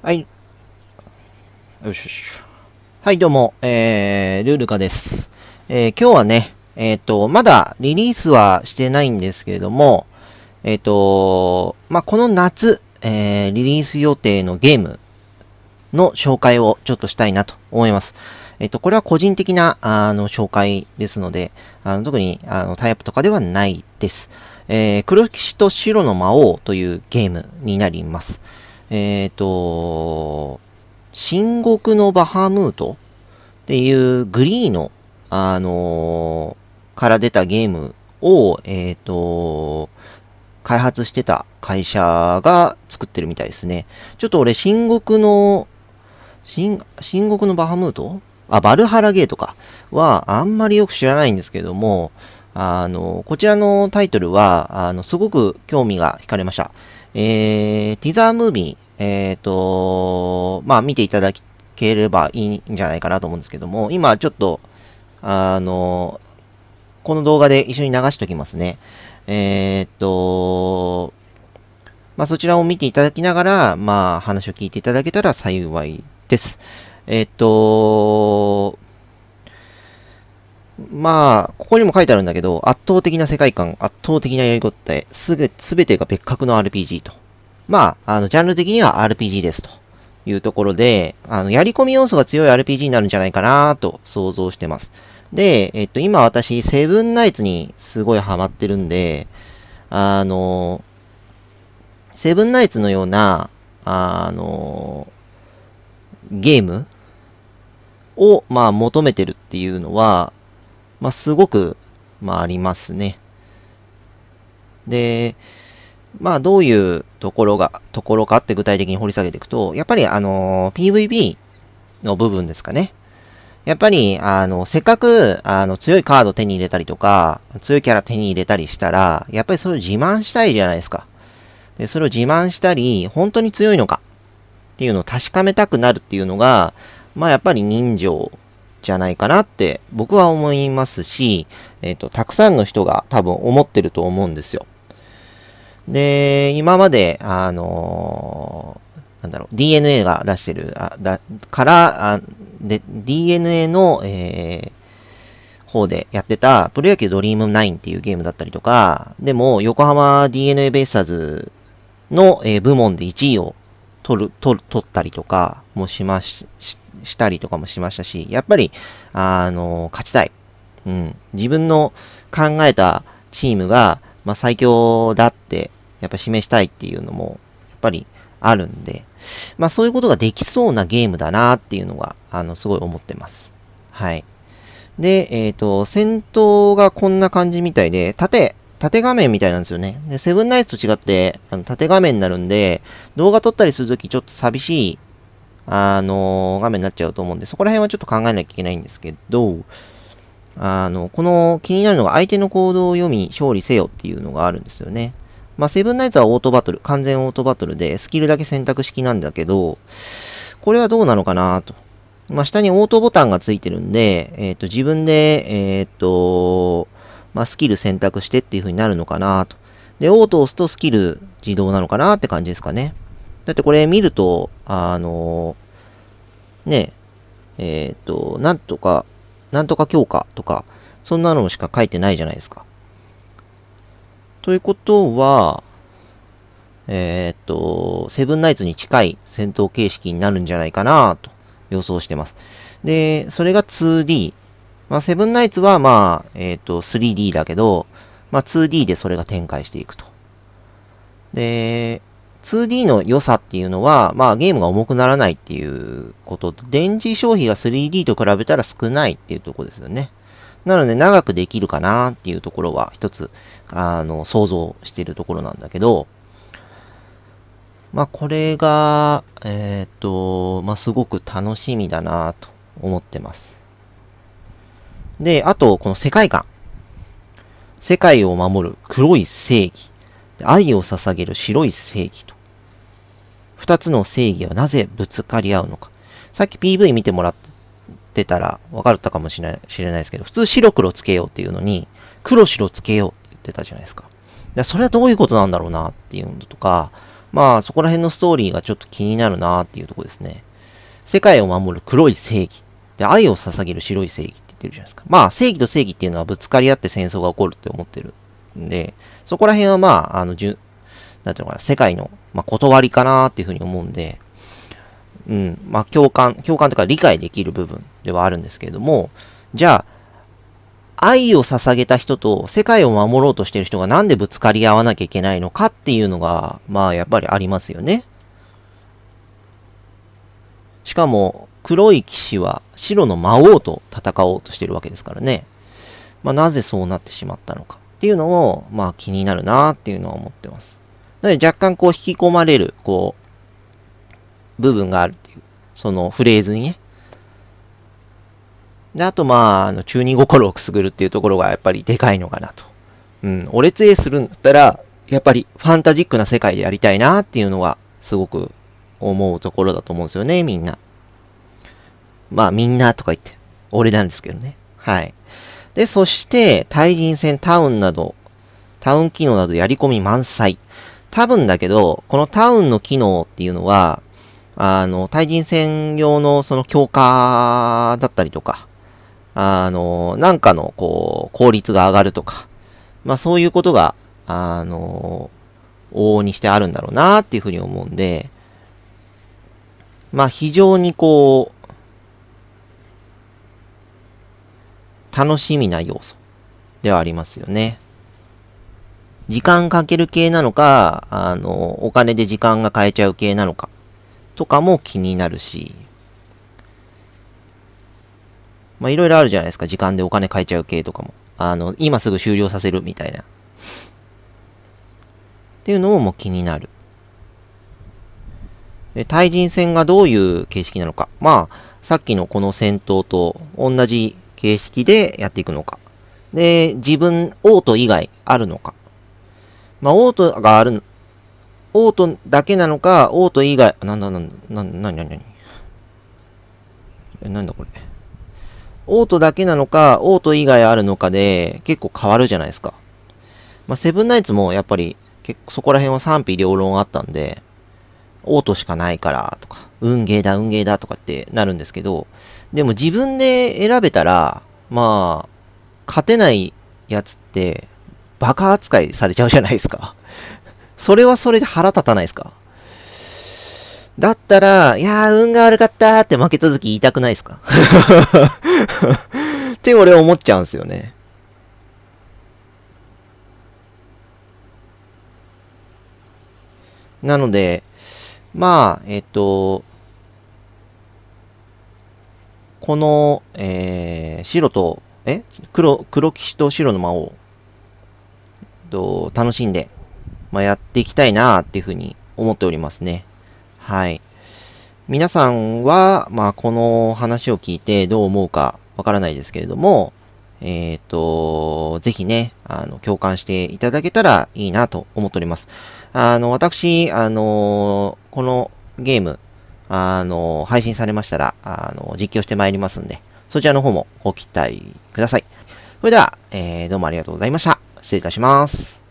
はい。よしよし。はい、どうも、えー、ルールカです。えー、今日はね、えっ、ー、と、まだリリースはしてないんですけれども、えっ、ー、と、まあ、この夏、えー、リリース予定のゲームの紹介をちょっとしたいなと思います。えっ、ー、と、これは個人的な、あの、紹介ですので、あの、特に、あの、タイアップとかではないです。えー、黒騎士と白の魔王というゲームになります。えっ、ー、と、新国のバハムートっていうグリーの、あのー、から出たゲームを、えっ、ー、と、開発してた会社が作ってるみたいですね。ちょっと俺、新国の、新、新国のバハムートあ、バルハラゲートか。は、あんまりよく知らないんですけども、あの、こちらのタイトルは、あの、すごく興味が惹かれました。えー、ティザームービー、えっ、ー、と、まあ、見ていただければいいんじゃないかなと思うんですけども、今ちょっと、あの、この動画で一緒に流しておきますね。えー、っと、まあ、そちらを見ていただきながら、まあ、話を聞いていただけたら幸いです。えー、っと、まあ、ここにも書いてあるんだけど、圧倒的な世界観、圧倒的なやりこたて、すぐ、すべてが別格の RPG と。まあ、あの、ジャンル的には RPG ですというところで、あの、やり込み要素が強い RPG になるんじゃないかなと想像してます。で、えっと、今私、セブンナイツにすごいハマってるんで、あの、セブンナイツのような、あの、ゲームを、まあ、求めてるっていうのは、まあ、すごく、まあ、ありますね。で、まあ、どういうところが、ところかって具体的に掘り下げていくと、やっぱりあの、PVB の部分ですかね。やっぱり、あの、せっかく、あの、強いカード手に入れたりとか、強いキャラ手に入れたりしたら、やっぱりそれを自慢したいじゃないですか。で、それを自慢したり、本当に強いのかっていうのを確かめたくなるっていうのが、まあやっぱり人情じゃないかなって僕は思いますし、えっ、ー、と、たくさんの人が多分思ってると思うんですよ。で、今まで、あのー、なんだろう、DNA が出してる、あだからあで、DNA の、えー、方でやってた、プロ野球ドリーム9っていうゲームだったりとか、でも、横浜 DNA ベイスターズの、え部門で1位を取る、取、取ったりとかもしまし、したりとかもしましたし、やっぱり、あの、勝ちたい。うん。自分の考えたチームが、まあ、最強だって、やっぱ示したいっていうのも、やっぱりあるんで、まあ、そういうことができそうなゲームだなっていうのが、あの、すごい思ってます。はい。で、えっ、ー、と、戦闘がこんな感じみたいで、縦、縦画面みたいなんですよね。で、セブンナイツと違って、あの縦画面になるんで、動画撮ったりするときちょっと寂しいあの、画面になっちゃうと思うんで、そこら辺はちょっと考えなきゃいけないんですけど、あの、この気になるのが相手の行動を読み勝利せよっていうのがあるんですよね。まあ、セブンナイツはオートバトル、完全オートバトルで、スキルだけ選択式なんだけど、これはどうなのかなと。まあ、下にオートボタンがついてるんで、えっ、ー、と、自分で、えっ、ー、と、まあ、スキル選択してっていう風になるのかなと。で、オートを押すとスキル自動なのかなって感じですかね。だってこれ見ると、あのねえ、えっ、ー、と、なんとか、なんとか強化とか、そんなのしか書いてないじゃないですか。ということは、えっ、ー、と、セブンナイツに近い戦闘形式になるんじゃないかなと予想してます。で、それが 2D。まあ、セブンナイツはまあ、えっ、ー、と、3D だけど、まあ、2D でそれが展開していくと。で、2D の良さっていうのは、まあゲームが重くならないっていうこと、電磁消費が 3D と比べたら少ないっていうとこですよね。なので長くできるかなっていうところは一つ、あの、想像してるところなんだけど、まあこれが、えー、っと、まあすごく楽しみだなと思ってます。で、あと、この世界観。世界を守る黒い正義。愛を捧げる白い正義と。二つの正義はなぜぶつかり合うのか。さっき PV 見てもらってたら分かったかもしれないれないですけど、普通白黒つけようっていうのに、黒白つけようって言ってたじゃないですか。でそれはどういうことなんだろうなっていうのとか、まあそこら辺のストーリーがちょっと気になるなっていうとこですね。世界を守る黒い正義。で、愛を捧げる白い正義って言ってるじゃないですか。まあ正義と正義っていうのはぶつかり合って戦争が起こるって思ってるんで、そこら辺はまあ、あの、じゅなんていうのかな、世界のまあ、断りかなっていうふうに思うんで、うん、まあ、共感、共感とか理解できる部分ではあるんですけれども、じゃあ、愛を捧げた人と世界を守ろうとしてる人がなんでぶつかり合わなきゃいけないのかっていうのが、まあ、やっぱりありますよね。しかも、黒い騎士は白の魔王と戦おうとしてるわけですからね。まあ、なぜそうなってしまったのかっていうのを、まあ、気になるなっていうのは思ってます。ので若干こう引き込まれる、こう、部分があるっていう、そのフレーズにね。で、あとまあ、あの、中二心をくすぐるっていうところがやっぱりでかいのかなと。うん、俺つえするんだったら、やっぱりファンタジックな世界でやりたいなっていうのがすごく思うところだと思うんですよね、みんな。まあみんなとか言って、俺なんですけどね。はい。で、そして、対人戦タウンなど、タウン機能などやり込み満載。多分だけど、このタウンの機能っていうのは、あの、対人戦用のその強化だったりとか、あの、なんかの、こう、効率が上がるとか、まあそういうことが、あの、往々にしてあるんだろうなっていうふうに思うんで、まあ非常にこう、楽しみな要素ではありますよね。時間かける系なのか、あの、お金で時間が変えちゃう系なのか、とかも気になるし、まあ、いろいろあるじゃないですか。時間でお金変えちゃう系とかも。あの、今すぐ終了させるみたいな。っていうのももう気になる。で、対人戦がどういう形式なのか。まあ、さっきのこの戦闘と同じ形式でやっていくのか。で、自分、オート以外あるのか。まあ、オートがある、オートだけなのか、オート以外、なんだなんだ、な、なになになにえ、なんだこれ。オートだけなのか、オート以外あるのかで、結構変わるじゃないですか。まあ、セブンナイツもやっぱり、結構そこら辺は賛否両論あったんで、オートしかないからとか、運ゲーだ、運ゲーだとかってなるんですけど、でも自分で選べたら、まあ、勝てないやつって、バカ扱いされちゃうじゃないですか。それはそれで腹立たないですかだったら、いやー、運が悪かったーって負けた時言いたくないですか って俺思っちゃうんですよね。なので、まあ、えっと、この、えー、白と、え黒、黒騎士と白の魔王と、楽しんで、まあ、やっていきたいなっていうふうに思っておりますね。はい。皆さんは、まあ、この話を聞いてどう思うかわからないですけれども、えっ、ー、と、ぜひね、あの、共感していただけたらいいなと思っております。あの、私、あの、このゲーム、あの、配信されましたら、あの、実況してまいりますんで、そちらの方もご期待ください。それでは、えー、どうもありがとうございました。失礼いたします。